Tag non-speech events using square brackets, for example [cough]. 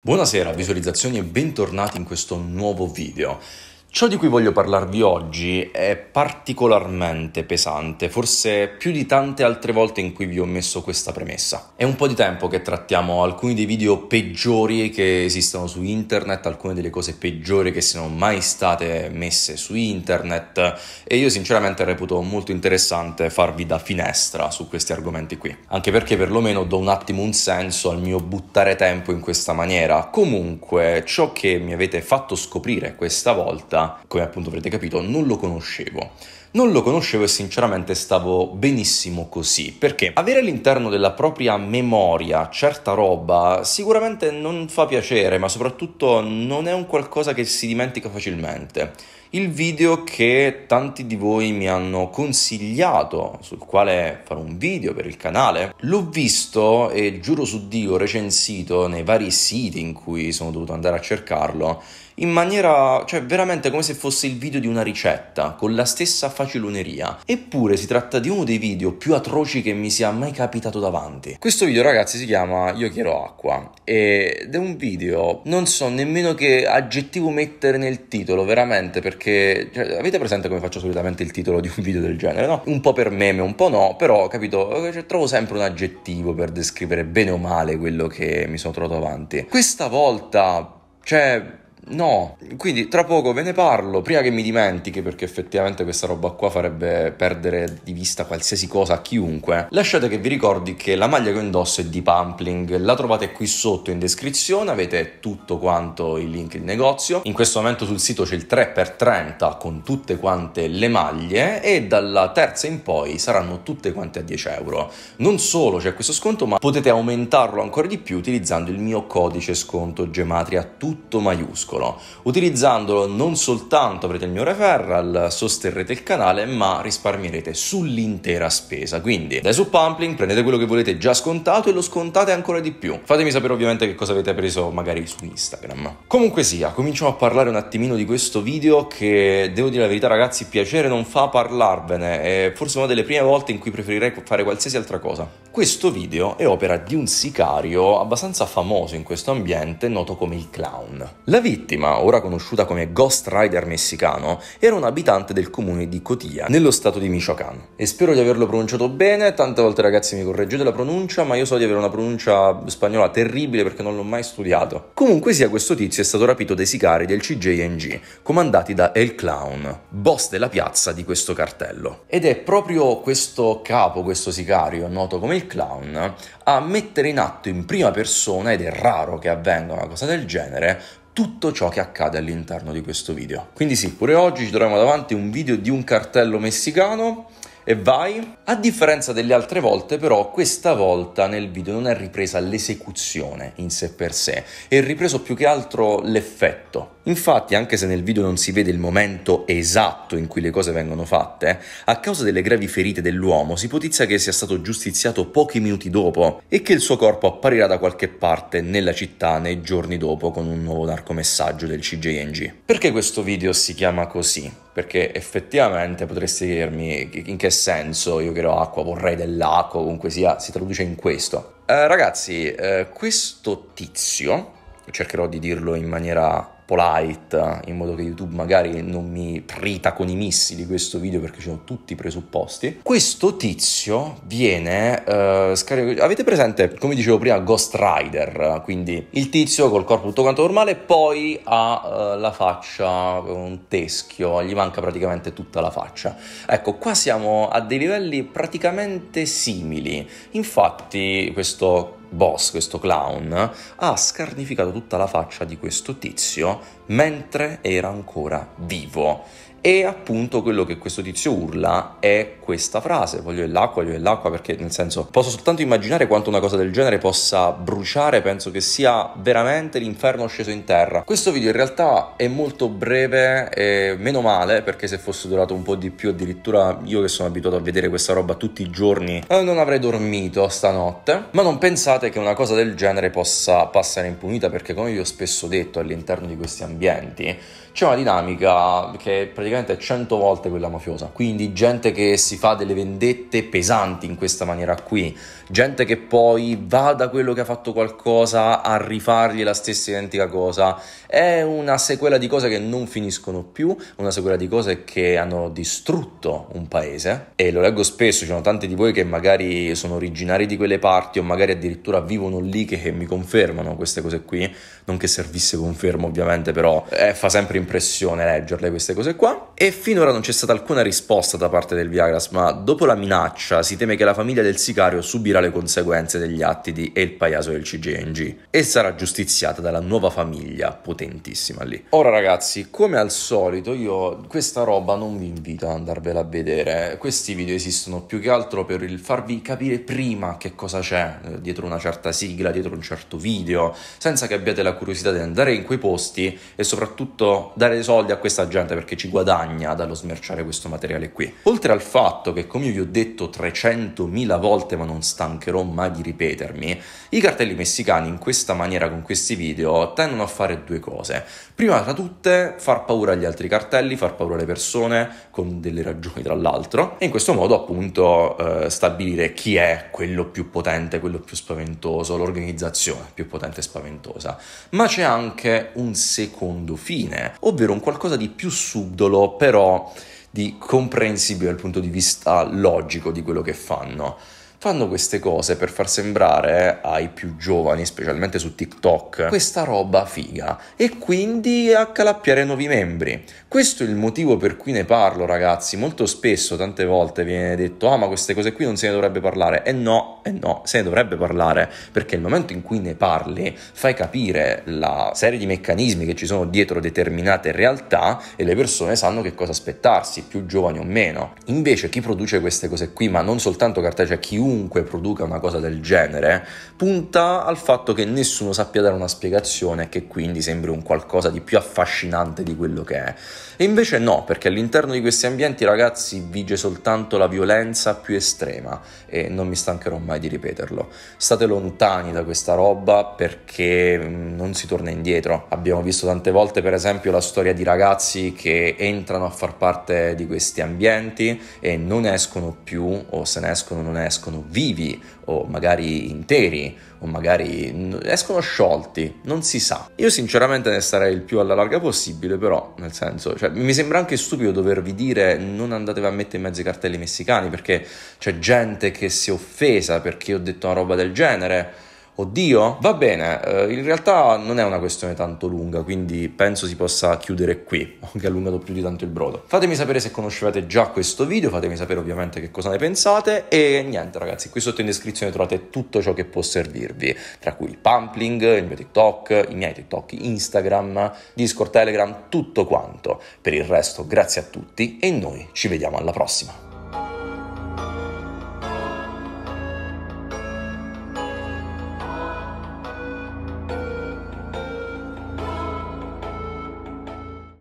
Buonasera visualizzazioni e bentornati in questo nuovo video. Ciò di cui voglio parlarvi oggi è particolarmente pesante, forse più di tante altre volte in cui vi ho messo questa premessa. È un po' di tempo che trattiamo alcuni dei video peggiori che esistono su internet, alcune delle cose peggiori che siano mai state messe su internet e io sinceramente reputo molto interessante farvi da finestra su questi argomenti qui, anche perché perlomeno do un attimo un senso al mio buttare tempo in questa maniera. Comunque, ciò che mi avete fatto scoprire questa volta come appunto avrete capito, non lo conoscevo. Non lo conoscevo e sinceramente stavo benissimo così, perché avere all'interno della propria memoria certa roba sicuramente non fa piacere, ma soprattutto non è un qualcosa che si dimentica facilmente. Il video che tanti di voi mi hanno consigliato, sul quale farò un video per il canale, l'ho visto e giuro su Dio recensito nei vari siti in cui sono dovuto andare a cercarlo, in maniera, cioè veramente come se fosse il video di una ricetta, con la stessa faciloneria, eppure si tratta di uno dei video più atroci che mi sia mai capitato davanti. Questo video ragazzi si chiama Io chiedo acqua ed è un video, non so nemmeno che aggettivo mettere nel titolo veramente perché cioè, avete presente come faccio solitamente il titolo di un video del genere, no? Un po' per meme, un po' no, però capito, cioè, trovo sempre un aggettivo per descrivere bene o male quello che mi sono trovato davanti. Questa volta, cioè No, quindi tra poco ve ne parlo, prima che mi dimentichi, perché effettivamente questa roba qua farebbe perdere di vista qualsiasi cosa a chiunque. Lasciate che vi ricordi che la maglia che indosso è di Pumpling, la trovate qui sotto in descrizione, avete tutto quanto il link in negozio. In questo momento sul sito c'è il 3x30 con tutte quante le maglie e dalla terza in poi saranno tutte quante a 10 euro. Non solo c'è questo sconto, ma potete aumentarlo ancora di più utilizzando il mio codice sconto gematria tutto maiuscolo piccolo. Utilizzandolo non soltanto avrete il mio referral, sosterrete il canale, ma risparmierete sull'intera spesa. Quindi dai su Pumpling prendete quello che volete già scontato e lo scontate ancora di più. Fatemi sapere ovviamente che cosa avete preso magari su Instagram. Comunque sia, cominciamo a parlare un attimino di questo video che devo dire la verità ragazzi, piacere non fa parlarvene, è forse una delle prime volte in cui preferirei fare qualsiasi altra cosa. Questo video è opera di un sicario abbastanza famoso in questo ambiente, noto come il clown. La vittima vittima, ora conosciuta come Ghost Rider messicano, era un abitante del comune di Cotia, nello stato di Michoacán. E spero di averlo pronunciato bene, tante volte ragazzi mi correggete la pronuncia, ma io so di avere una pronuncia spagnola terribile perché non l'ho mai studiato. Comunque sia, questo tizio è stato rapito dai sicari del CJNG, comandati da El Clown, boss della piazza di questo cartello. Ed è proprio questo capo, questo sicario, noto come il Clown, a mettere in atto in prima persona, ed è raro che avvenga una cosa del genere, tutto ciò che accade all'interno di questo video. Quindi sì, pure oggi ci troviamo davanti a un video di un cartello messicano e vai. A differenza delle altre volte però questa volta nel video non è ripresa l'esecuzione in sé per sé, è ripreso più che altro l'effetto. Infatti anche se nel video non si vede il momento esatto in cui le cose vengono fatte, a causa delle gravi ferite dell'uomo si ipotizza che sia stato giustiziato pochi minuti dopo e che il suo corpo apparirà da qualche parte nella città nei giorni dopo con un nuovo narcomessaggio del CJNG. Perché questo video si chiama così? perché effettivamente potresti dirmi in che senso io chiedo acqua, vorrei dell'acqua, comunque sia, si traduce in questo. Eh, ragazzi, eh, questo tizio, cercherò di dirlo in maniera polite, in modo che YouTube magari non mi trita con i missili questo video perché ci sono tutti i presupposti. Questo tizio viene eh, scaricato. Avete presente, come dicevo prima, Ghost Rider? Quindi il tizio col corpo tutto quanto normale, poi ha eh, la faccia con un teschio, gli manca praticamente tutta la faccia. Ecco, qua siamo a dei livelli praticamente simili. Infatti, questo boss, questo clown, ha scarnificato tutta la faccia di questo tizio mentre era ancora vivo e appunto quello che questo tizio urla è questa frase, voglio dell'acqua, voglio dell'acqua, perché nel senso posso soltanto immaginare quanto una cosa del genere possa bruciare, penso che sia veramente l'inferno sceso in terra. Questo video in realtà è molto breve e meno male, perché se fosse durato un po' di più addirittura io che sono abituato a vedere questa roba tutti i giorni eh, non avrei dormito stanotte, ma non pensate che una cosa del genere possa passare impunita, perché come vi ho spesso detto all'interno di questi ambienti c'è una dinamica che praticamente praticamente 100 volte quella mafiosa. Quindi gente che si fa delle vendette pesanti in questa maniera qui, gente che poi va da quello che ha fatto qualcosa a rifargli la stessa identica cosa. È una sequela di cose che non finiscono più, una sequela di cose che hanno distrutto un paese e lo leggo spesso, ci sono tanti di voi che magari sono originari di quelle parti o magari addirittura vivono lì che, che mi confermano queste cose qui, non che servisse confermo ovviamente, però eh, fa sempre impressione leggerle queste cose qua e finora non c'è stata alcuna risposta da parte del Viagras, ma dopo la minaccia si teme che la famiglia del sicario subirà le conseguenze degli atti di El Paiaso del CGNG e sarà giustiziata dalla nuova famiglia potentissima lì. Ora ragazzi, come al solito io questa roba non vi invito ad andarvela a vedere, questi video esistono più che altro per il farvi capire prima che cosa c'è eh, dietro una certa sigla, dietro un certo video, senza che abbiate la curiosità di andare in quei posti e soprattutto dare soldi a questa gente perché ci guadagnate guadagna dallo smerciare questo materiale qui. Oltre al fatto che, come vi ho detto 300.000 volte, ma non stancherò mai di ripetermi, i cartelli messicani in questa maniera, con questi video, tendono a fare due cose. Prima tra tutte, far paura agli altri cartelli, far paura alle persone, con delle ragioni tra l'altro, e in questo modo appunto eh, stabilire chi è quello più potente, quello più spaventoso, l'organizzazione più potente e spaventosa. Ma c'è anche un secondo fine, ovvero un qualcosa di più subdolo modo però di comprensibile dal punto di vista logico di quello che fanno fanno queste cose per far sembrare ai più giovani, specialmente su TikTok, questa roba figa e quindi accalappiare nuovi membri. Questo è il motivo per cui ne parlo, ragazzi. Molto spesso, tante volte viene detto: "Ah, ma queste cose qui non se ne dovrebbe parlare". E no, e no, se ne dovrebbe parlare, perché il momento in cui ne parli, fai capire la serie di meccanismi che ci sono dietro determinate realtà e le persone sanno che cosa aspettarsi, più giovani o meno. Invece chi produce queste cose qui, ma non soltanto cartacea, chiunque chiunque produca una cosa del genere punta al fatto che nessuno sappia dare una spiegazione e che quindi sembri un qualcosa di più affascinante di quello che è. E invece no, perché all'interno di questi ambienti, ragazzi, vige soltanto la violenza più estrema e non mi stancherò mai di ripeterlo. State lontani da questa roba perché mm, non si torna indietro. Abbiamo visto tante volte, per esempio, la storia di ragazzi che entrano a far parte di questi ambienti e non escono più o se ne escono non escono escono vivi o magari interi o magari escono sciolti, non si sa. Io sinceramente ne starei il più alla larga possibile, però nel senso, cioè, mi sembra anche stupido dovervi dire non andate a mettere in mezzo i cartelli messicani perché c'è gente che si è offesa perché ho detto una roba del genere Oddio, va bene, eh, in realtà non è una questione tanto lunga, quindi penso si possa chiudere qui, [laughs] ho anche allungato più di tanto il brodo. Fatemi sapere se conoscevate già questo video, fatemi sapere ovviamente che cosa ne pensate e niente ragazzi, qui sotto in descrizione trovate tutto ciò che può servirvi, tra cui il pumpling, il mio TikTok, i miei TikTok, Instagram, Discord, Telegram, tutto quanto. Per il resto grazie a tutti e noi ci vediamo alla prossima.